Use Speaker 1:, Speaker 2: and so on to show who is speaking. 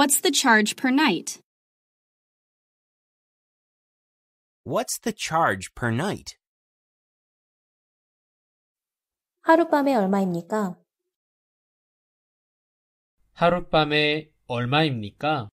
Speaker 1: What's the charge per night? What's the charge per night?
Speaker 2: 하룻밤에 얼마입니까?
Speaker 1: 하룻밤에 얼마입니까?